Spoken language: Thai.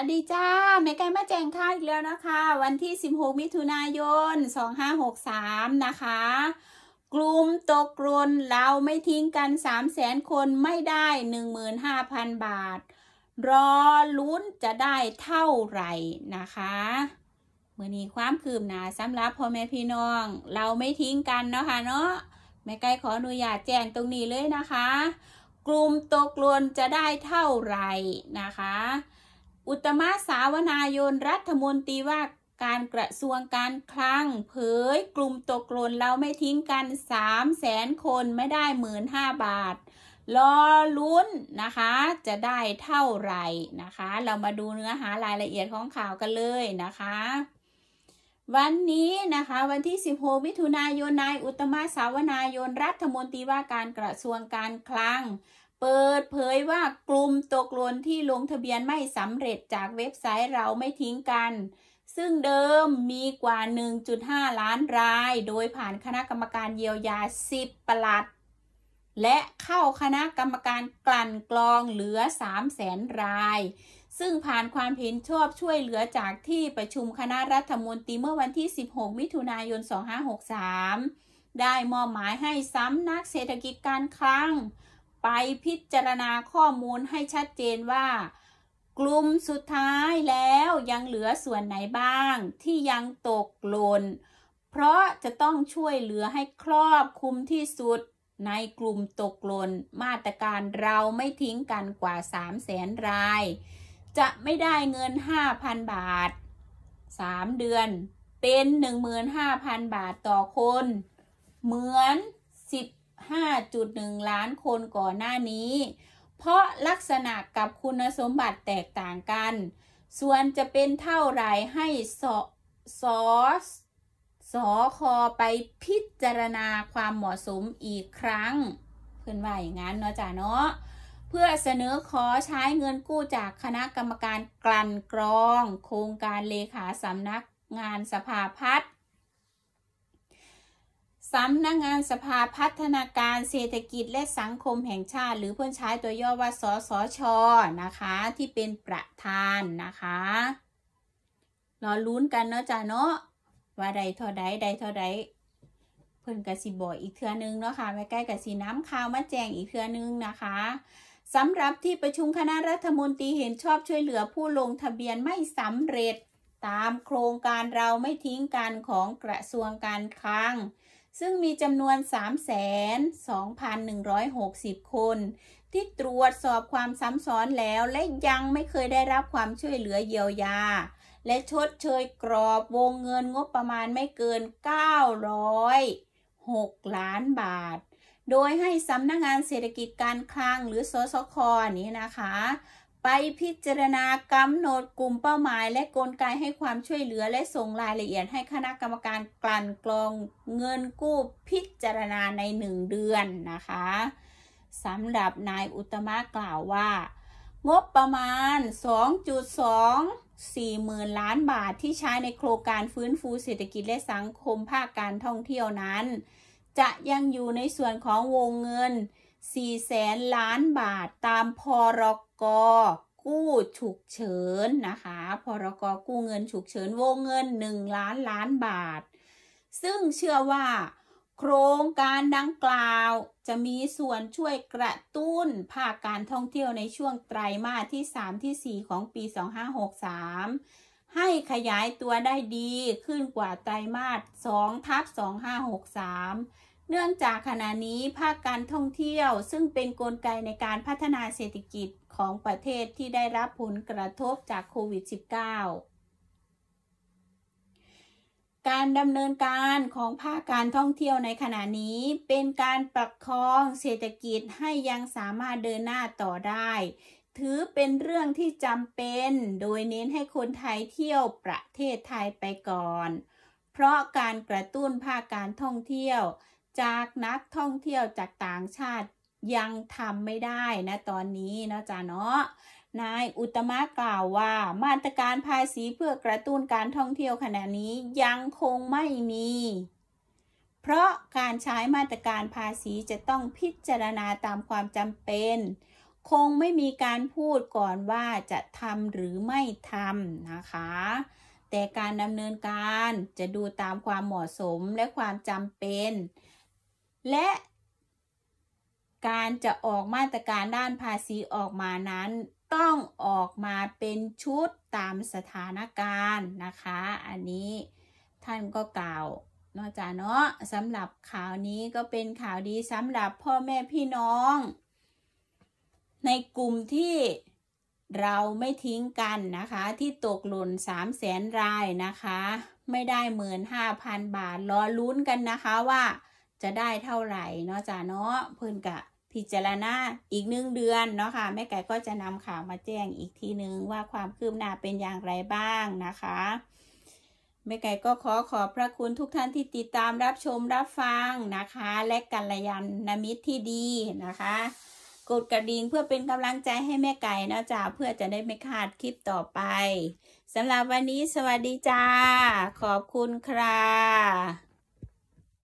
วัสดีจ้าแม่ไก่มาแจงค่าอีกแล้วนะคะ วันที่ 16 มิถุนายน 2563 นะคะกลุ่มตกกลนเราไม่ทิ้งกัน3 0 0แสนคนไม่ได้ 15,000 บาท รอลุ้นจะได้เท่าไหร่นะคะเมื่อนี้ความคืบหนาสำหรับ พ่อแม่พี่น้องเราไม่ทิ้งกันนะคะเนาะแม่ไก่ขออนุญาตแจ้งตรงนี้เลยนะคะ กลุ่มตกลนจะได้เท่าไหร่ นะคะอุตมะสาวนายนรัฐมนตรีว่าการกระทรวงการคลังเผยกลุ่มตกหล่นเราไม่ทิ้งกัน3 0 0แสนคนไม่ได้หมื่นห้าบาท รอลุ้นนะคะจะได้เท่าไหร่นะคะ เรามาดูเนื้อหารายละเอียดของข่าวกันเลยนะคะ วันนี้นะคะ วันที่ 16 มิถุนายนนายอุตมะสาวนายนรัฐมนตรีว่าการกระทรวงการคลังเปิดเผยว่ากลุ่มตกหล่นที่ลงทะเบียนไม่สำเร็จจากเว็บไซต์เราไม่ทิ้งกัน ซึ่งเดิมมีกว่า 1.5 ล้านราย โดยผ่านคณะกรรมการเยียวยา 10ประหลัด และเข้าคณะกรรมการกลั่นกรองเหลือ3 0 0แสนราย ซึ่งผ่านความเห็นชอบช่วยเหลือจากที่ประชุมคณะรัฐมนตรีเมื่อวันที่ 16 มิถุนายน 2563 ได้มอบหมายให้ซ้ำนักเศรษฐกิจการคลังไปพิจารณาข้อมูลให้ชัดเจนว่า กลุ่มสุดท้ายแล้วยังเหลือส่วนไหนบ้างที่ยังตกหล่นเพราะจะต้องช่วยเหลือให้ครอบคลุมที่สุดในกลุ่มตกหล่นมาตรการเราไม่ทิ้งกันกว่า 3 0 0แสนราย จะไม่ได้เงิน 5,000 บาท 3 เดือน เป็น 15,000 บาทต่อคน เหมือน5 1 ล้านคนก่อนหน้านี้ เพราะลักษณะกับคุณสมบัติแตกต่างกัน ส่วนจะเป็นเท่าไรให้สสสคอไปพิจารณาความเหมาะสมอีกครั้ง เพื่อนว่าอย่างนั้นเนาะจ้าเนาะเพื่อเสนอขอใช้เงินกู้จากคณะกรรมการกลั่นกรอง โครงการเลขาสำนักงานสภาพัฒน์สำนักงงานสภาพัฒนาการเศรษฐกิจและสังคมแห่งชาติ หรือเพื่อนใช้ตัวย่อว่า สสชนะคะ ที่เป็นประธานนะคะรอลุ้นกันเนาะจ้าเนาะว่าใดทอใดใดทอใดเพื่อนกะสิบอกอีกเทือนึงเนาะคะ่ะไว้ใกล้กะสิน้ำข้าว มาแจงอีกเทือนึงนะคะสำหรับที่ประชุมคณะรัฐมนตรีเห็นชอบช่วยเหลือผู้ลงทะเบียนไม่สำเร็จตามโครงการเราไม่ทิ้งการของกระทรวงการคลังซึ่งมีจำนวน 3,2160 คน ที่ตรวจสอบความซ้ำซ้อนแล้วและยังไม่เคยได้รับความช่วยเหลือเยียวยา และชดเชยกรอบวงเงินงบประมาณไม่เกิน 906 ล้านบาท โดยให้สำนักงงานเศรษฐกิจการคลังหรือสสคนี้นะคะไปพิจารณากำหนดกลุ่มเป้าหมายและกลไกให้ความช่วยเหลือและส่งรายละเอียด ให้คณะกรรมการกลั่นกรองเงินกู้พิจารณาใน1เดือนนะคะสำหรับนายอุตมะกล่าวว่า งบประมาณ 2.2 4หมื่นล้านบาทที่ใช้ในโครงการฟื้นฟูเศรษฐกิจและสังคมภาคการท่องเที่ยวนั้น จะยังอยู่ในส่วนของวงเงิน4แสนล้านบาทตามพรกกู้ฉุกเฉินนะคะพรกกู้เงินฉุกเฉินวงเงิน 1ล้านล้านบาท ซึ่งเชื่อว่า โครงการดังกล่าวจะมีส่วนช่วยกระตุ้นภาคการท่องเที่ยวในช่วงไตรมาสที่ 3 ที่ 4 ของปี 2563 ให้ขยายตัวได้ดีขึ้นกว่าไตรมาส2ทับ2563เนื่องจากขณะนี้ภาคการท่องเที่ยวซึ่งเป็นนกลไกในการพัฒนาเศรษฐกิจของประเทศที่ได้รับผลกระทบจากโควิด -19 การดำเนินการของภาคการท่องเที่ยวในขณะนี้เป็นการประคองเศรษฐกิจให้ยังสามารถเดินหน้าต่อได้ ถือเป็นเรื่องที่จำเป็นโดยเน้นให้คนไทยเที่ยวประเทศไทยไปก่อน เพราะการกระตุ้นภาคการท่องเที่ยวจากนักท่องเที่ยวจากต่างชาติยังทำไม่ได้นะตอนนี้นะจ๊ะเนาะ นายอุตมะกล่าวว่ามาตรการภาษีเพื่อกระตุ้นการท่องเที่ยวขณะนี้ยังคงไม่มี เพราะการใช้มาตรการภาษีจะต้องพิจารณาตามความจำเป็น คงไม่มีการพูดก่อนว่าจะทำหรือไม่ทำนะคะ แต่การดำเนินการจะดูตามความเหมาะสมและความจำเป็นและการจะออกมาตรการด้านภาษีออกมานั้น ต้องออกมาเป็นชุดตามสถานการณ์นะคะ อันนี้ท่านก็กล่าว นอกจากเนาะสำหรับข่าวนี้ก็เป็นข่าวดีสำหรับพ่อแม่พี่น้อง ในกลุ่มที่เราไม่ทิ้งกันนะคะ ที่ตกหล่น3 0 0แสนรายนะคะ ไม่ได้หมื่นห้าพันบาทรอลุ้นกันนะคะว่าจะได้เท่าไหร่เนาะจ้าเนาะเพิ่นกะพิจารณาอีกหนึ่งเดือนเนาะคะ่ะ แม่ไก่ก็จะนำข่าวมาแจ้งอีกทีนึง ว่าความคืบหน้าเป็นอย่างไรบ้างนะคะแม่ไก่ก็ขอขอบพระคุณทุกท่านที่ติดตามรับชมรับฟังนะคะ และกัลยาณมิตรที่ดีนะคะกดกระดิ่งเพื่อเป็นกำลังใจให้แม่ไก่นะจ๊ะเพื่อจะได้ไม่ขาดคลิปต่อไปสำหรับวันนี้ สวัสดีจ้าขอบคุณครับ